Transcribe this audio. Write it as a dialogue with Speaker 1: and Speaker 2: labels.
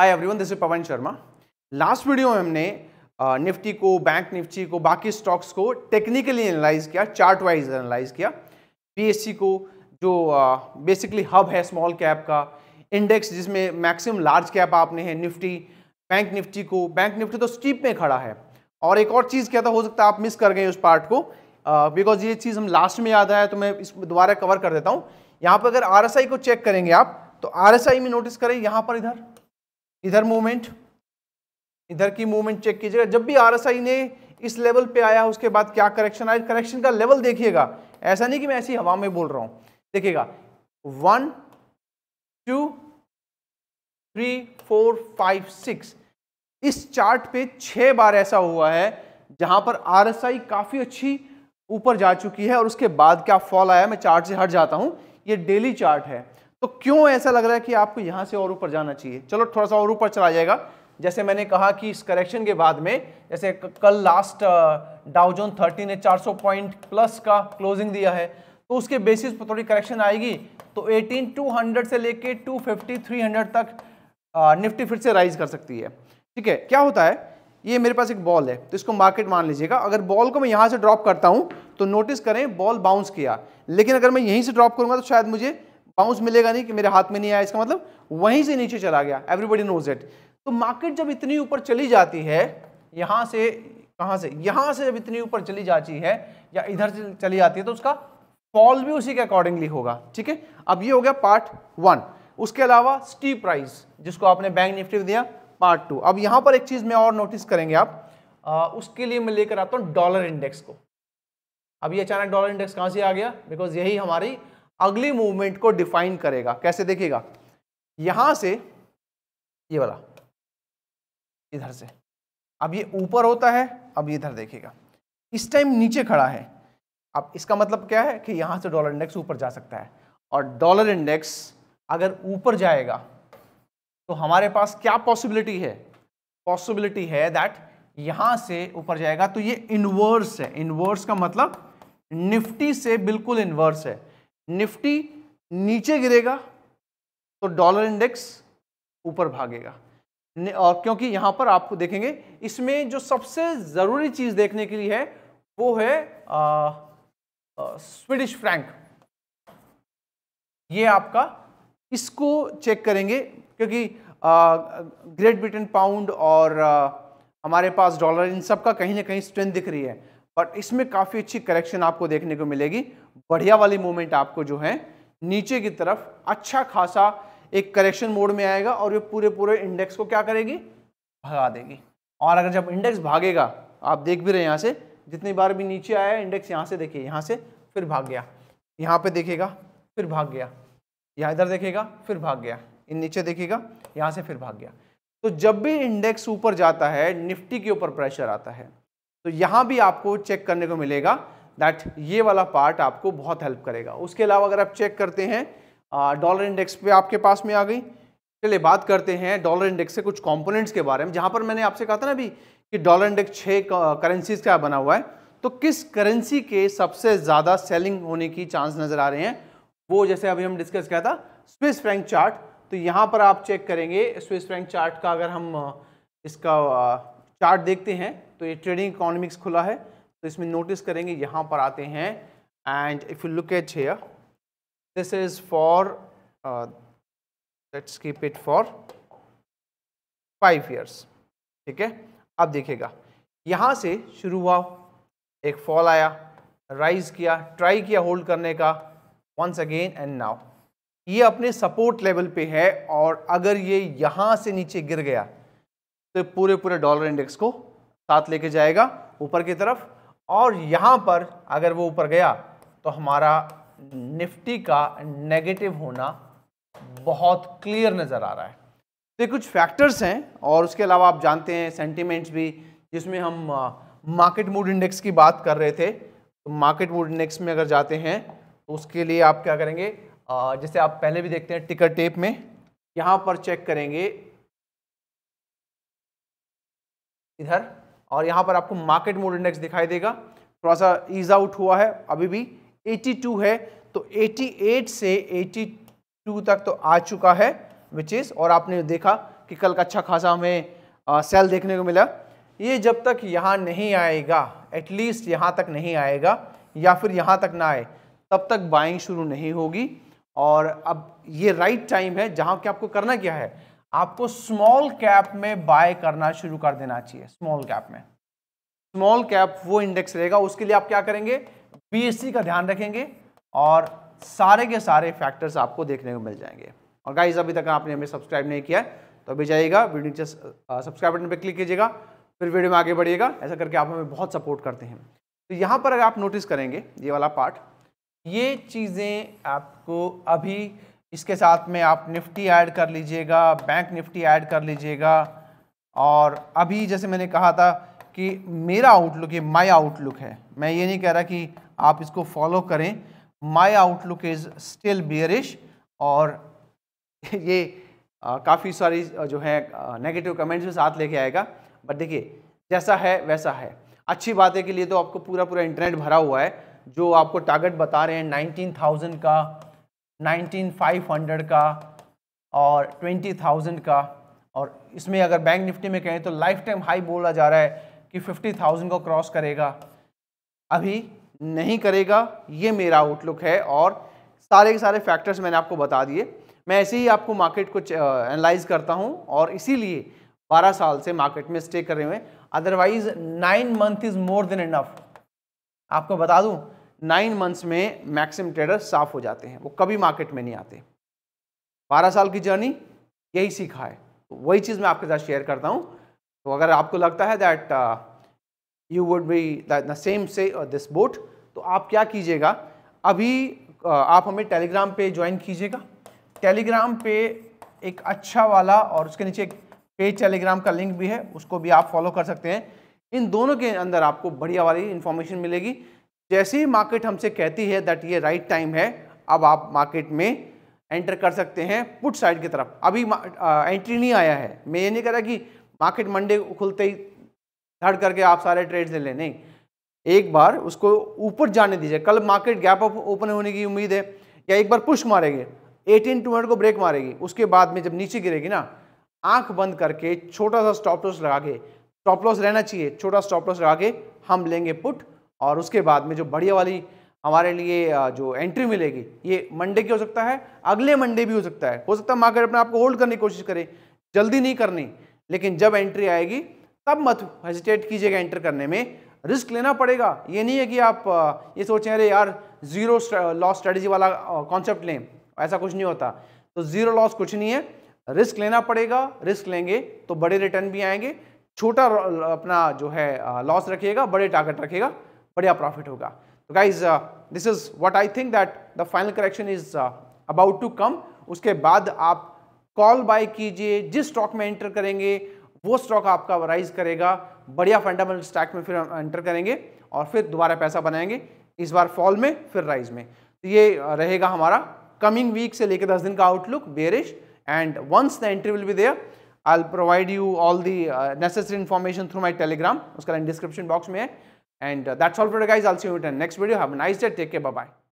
Speaker 1: Hi everyone this is Pawan Sharma last video में हमने Nifty को बैंक निफ्टी को बाकी स्टॉक्स को टेक्निकली एनालाइज किया चार्ट वाइज एनालाइज किया पी को जो बेसिकली हब है स्मॉल कैप का इंडेक्स जिसमें मैक्सिमम लार्ज कैप आपने है निफ्टी बैंक निफ्टी को बैंक निफ्टी तो स्टीप में खड़ा है और एक और चीज़ क्या था हो सकता है आप मिस कर गए उस पार्ट को बिकॉज uh, ये चीज़ हम लास्ट में याद आया तो मैं इस दोबारा कवर कर देता हूँ यहाँ पर अगर आर को चेक करेंगे आप तो आर में नोटिस करें यहाँ पर इधर इधर मूवमेंट इधर की मूवमेंट चेक कीजिएगा जब भी आर ने इस लेवल पे आया उसके बाद क्या करेक्शन आया करेक्शन का लेवल देखिएगा ऐसा नहीं कि मैं ऐसी हवा में बोल रहा हूं देखिएगा one two three four five six इस चार्ट पे छह बार ऐसा हुआ है जहां पर आर काफ़ी अच्छी ऊपर जा चुकी है और उसके बाद क्या फॉल आया मैं चार्ट से हट जाता हूं ये डेली चार्ट है तो क्यों ऐसा लग रहा है कि आपको यहां से और ऊपर जाना चाहिए चलो थोड़ा सा और ऊपर चला जाएगा जैसे मैंने कहा कि इस करेक्शन के बाद में जैसे कल लास्ट डाउजोन थर्टी ने चार पॉइंट प्लस का क्लोजिंग दिया है तो उसके बेसिस पर थोड़ी करेक्शन आएगी तो हंड्रेड से लेके थ्री हंड्रेड तक निफ्टी फिर से राइज कर सकती है ठीक है क्या होता है ये मेरे पास एक बॉल है तो इसको मार्केट मान लीजिएगा अगर बॉल को मैं यहाँ से ड्रॉप करता हूँ तो नोटिस करें बॉल बाउंस किया लेकिन अगर मैं यहीं से ड्रॉप करूँगा तो शायद मुझे बाउंस मिलेगा नहीं कि मेरे हाथ में नहीं आया इसका मतलब वहीं से नीचे चला गया एवरीबडी नोज इट तो मार्केट जब इतनी ऊपर चली जाती है यहां से कहां से यहां से जब इतनी ऊपर चली जाती है या इधर से चली जाती है तो उसका फॉल भी उसी के अकॉर्डिंगली होगा ठीक है अब ये हो गया पार्ट वन उसके अलावा स्टीप प्राइस जिसको आपने बैंक निफ्टी में दिया पार्ट टू अब यहाँ पर एक चीज़ में और नोटिस करेंगे आप आ, उसके लिए मैं लेकर आता हूँ डॉलर इंडेक्स को अब ये अचानक डॉलर इंडेक्स कहां से आ गया बिकॉज यही हमारी अगली मूवमेंट को डिफाइन करेगा कैसे देखेगा यहां से ये वाला इधर से अब ये ऊपर होता है अब इधर देखेगा इस टाइम नीचे खड़ा है अब इसका मतलब क्या है कि यहां से डॉलर इंडेक्स ऊपर जा सकता है और डॉलर इंडेक्स अगर ऊपर जाएगा तो हमारे पास क्या पॉसिबिलिटी है पॉसिबिलिटी है दैट यहां से ऊपर जाएगा तो ये इनवर्स है इनवर्स का मतलब निफ्टी से बिल्कुल इनवर्स है निफ्टी नीचे गिरेगा तो डॉलर इंडेक्स ऊपर भागेगा और क्योंकि यहां पर आपको देखेंगे इसमें जो सबसे ज़रूरी चीज़ देखने के लिए है वो है स्वीडिश फ्रैंक ये आपका इसको चेक करेंगे क्योंकि ग्रेट ब्रिटेन पाउंड और आ, हमारे पास डॉलर इन सब का कहीं ना कहीं स्ट्रेंथ दिख रही है बट इसमें काफ़ी अच्छी करेक्शन आपको देखने को मिलेगी बढ़िया वाली मूवमेंट आपको जो है नीचे की तरफ अच्छा खासा एक करेक्शन मोड में आएगा और ये पूरे पूरे इंडेक्स को क्या करेगी भगा देगी और अगर जब इंडेक्स भागेगा आप देख भी रहे हैं यहाँ से जितनी बार भी नीचे आया इंडेक्स यहाँ से देखिए यहाँ से फिर भाग गया यहाँ पे देखेगा फिर भाग गया यहाँ इधर देखेगा फिर भाग गया इन नीचे देखेगा यहाँ से फिर भाग गया तो जब भी इंडेक्स ऊपर जाता है निफ्टी के ऊपर प्रेशर आता है तो यहाँ भी आपको चेक करने को मिलेगा दैट ये वाला पार्ट आपको बहुत हेल्प करेगा उसके अलावा अगर आप चेक करते हैं डॉलर इंडेक्स पे आपके पास में आ गई चलिए बात करते हैं डॉलर इंडेक्स से कुछ कंपोनेंट्स के बारे में जहाँ पर मैंने आपसे कहा था ना अभी कि डॉलर इंडेक्स छः करेंसीज का बना हुआ है तो किस करेंसी के सबसे ज़्यादा सेलिंग होने की चांस नज़र आ रहे हैं वो जैसे अभी हम डिस्कस किया था स्विस फ्रैंक चार्ट तो यहाँ पर आप चेक करेंगे स्विस फ्रैंक चार्ट का अगर हम इसका चार्ट देखते हैं तो ये ट्रेडिंग इकोनॉमिक्स खुला है तो इसमें नोटिस करेंगे यहाँ पर आते हैं and if you look at here this is for let's keep it for five years ठीक है अब देखिएगा यहाँ से शुरू हुआ एक फॉल आया राइज किया ट्राई किया होल्ड करने का वंस अगेन एंड नाउ ये अपने सपोर्ट लेवल पे है और अगर ये यहाँ से नीचे गिर गया तो पूरे पूरे डॉलर इंडेक्स को साथ लेके जाएगा ऊपर की तरफ और यहाँ पर अगर वो ऊपर गया तो हमारा निफ्टी का नेगेटिव होना बहुत क्लियर नज़र आ रहा है तो कुछ फैक्टर्स हैं और उसके अलावा आप जानते हैं सेंटिमेंट्स भी जिसमें हम मार्केट मूड इंडेक्स की बात कर रहे थे तो मार्केट मूड इंडेक्स में अगर जाते हैं तो उसके लिए आप क्या करेंगे जैसे आप पहले भी देखते हैं टिकट टेप में यहाँ पर चेक करेंगे इधर और यहाँ पर आपको मार्केट मोड इंडेक्स दिखाई देगा थोड़ा सा ईज आउट हुआ है अभी भी 82 है तो 88 से 82 तक तो आ चुका है विच इज़ और आपने देखा कि कल का अच्छा खासा हमें सेल देखने को मिला ये जब तक यहाँ नहीं आएगा एटलीस्ट यहाँ तक नहीं आएगा या फिर यहाँ तक ना आए तब तक बाइंग शुरू नहीं होगी और अब ये राइट टाइम है जहाँ के आपको करना क्या है आपको स्मॉल कैप में बाय करना शुरू कर देना चाहिए स्मॉल कैप में स्मॉल कैप वो इंडेक्स रहेगा उसके लिए आप क्या करेंगे बी का ध्यान रखेंगे और सारे के सारे फैक्टर्स आपको देखने को मिल जाएंगे और गाइज अभी तक आपने हमें सब्सक्राइब नहीं किया है तो अभी जाइएगा वीडियो जस्ट सब्सक्राइब बटन पर क्लिक कीजिएगा फिर वीडियो में आगे बढ़िएगा ऐसा करके आप हमें बहुत सपोर्ट करते हैं तो यहाँ पर अगर आप नोटिस करेंगे ये वाला पार्ट ये चीज़ें आपको अभी इसके साथ में आप निफ्टी ऐड कर लीजिएगा बैंक निफ्टी ऐड कर लीजिएगा और अभी जैसे मैंने कहा था कि मेरा आउटलुक ये माय आउटलुक है मैं ये नहीं कह रहा कि आप इसको फॉलो करें my outlook is still bearish और ये काफ़ी सारी जो है नेगेटिव कमेंट्स भी साथ लेके आएगा बट देखिए जैसा है वैसा है अच्छी बातें के लिए तो आपको पूरा पूरा इंटरनेट भरा हुआ है जो आपको टारगेट बता रहे हैं 19,000 का नाइनटीन फाइव हंड्रेड का और ट्वेंटी थाउजेंड का और इसमें अगर बैंक निफ्टी में कहें तो लाइफ टाइम हाई बोला जा रहा है कि फिफ्टी थाउजेंड को क्रॉस करेगा अभी नहीं करेगा ये मेरा आउटलुक है और सारे के सारे फैक्टर्स मैंने आपको बता दिए मैं ऐसे ही आपको मार्केट को एनालाइज करता हूँ और इसीलिए 12 साल से मार्केट में स्टे कर रहे हुए otherwise nine month is more than enough आपको बता दूँ नाइन मंथ्स में मैक्सिम ट्रेडर साफ हो जाते हैं वो कभी मार्केट में नहीं आते बारह साल की जर्नी यही सीखा है तो वही चीज़ मैं आपके साथ शेयर करता हूँ तो अगर आपको लगता है that you would be the same से दिस बोट तो आप क्या कीजिएगा अभी uh, आप हमें टेलीग्राम पे ज्वाइन कीजिएगा टेलीग्राम पे एक अच्छा वाला और उसके नीचे एक पेज टेलीग्राम का लिंक भी है उसको भी आप फॉलो कर सकते हैं इन दोनों के अंदर आपको बढ़िया वाली इन्फॉर्मेशन मिलेगी जैसे ही मार्केट हमसे कहती है दैट ये राइट टाइम है अब आप मार्केट में एंटर कर सकते हैं पुट साइड की तरफ अभी एंट्री नहीं आया है मैं ये नहीं कह रहा कि मार्केट मंडे खुलते ही धड़ करके आप सारे ट्रेड ले लें नहीं एक बार उसको ऊपर जाने दीजिए कल मार्केट गैप अप ओपन होने की उम्मीद है या एक बार पुश मारेंगे एटीन टू को ब्रेक मारेगी उसके बाद में जब नीचे गिरेगी ना आंख बंद करके छोटा सा स्टॉप लॉस लगा के स्टॉप लॉस रहना चाहिए छोटा स्टॉप लॉस लगा के हम लेंगे पुट और उसके बाद में जो बढ़िया वाली हमारे लिए जो एंट्री मिलेगी ये मंडे की हो सकता है अगले मंडे भी हो सकता है हो सकता है मार्केट अपने आप को होल्ड करने की कोशिश करे जल्दी नहीं करनी लेकिन जब एंट्री आएगी तब मत हेजिटेट कीजिएगा एंटर करने में रिस्क लेना पड़ेगा ये नहीं है कि आप ये सोचें अरे यार जीरो लॉस स्ट्रेटजी वाला कॉन्सेप्ट लें ऐसा कुछ नहीं होता तो जीरो लॉस कुछ नहीं है रिस्क लेना पड़ेगा रिस्क लेंगे तो बड़े रिटर्न भी आएंगे छोटा अपना जो है लॉस रखिएगा बड़े टारगेट रखिएगा बढ़िया प्रॉफिट होगा तो guys this is what I think that the final correction is about to come उसके बाद आप कॉल बाय कीजिए जिस स्टॉक में एंटर करेंगे वो स्टॉक आपका राइज करेगा बढ़िया फंडामेंटल स्टॉक में फिर एंटर करेंगे और फिर दोबारा पैसा बनाएंगे इस बार फॉल में फिर राइज में तो ये uh, रहेगा हमारा कमिंग वीक से लेकर दस दिन का outlook bearish and once the entry will be there I provide you all the necessary information through my Telegram उसका डिस्क्रिप्शन बॉक्स में है And uh, that's all for today guys. I'll see you in the next video. Have a nice day. Take care. Bye-bye.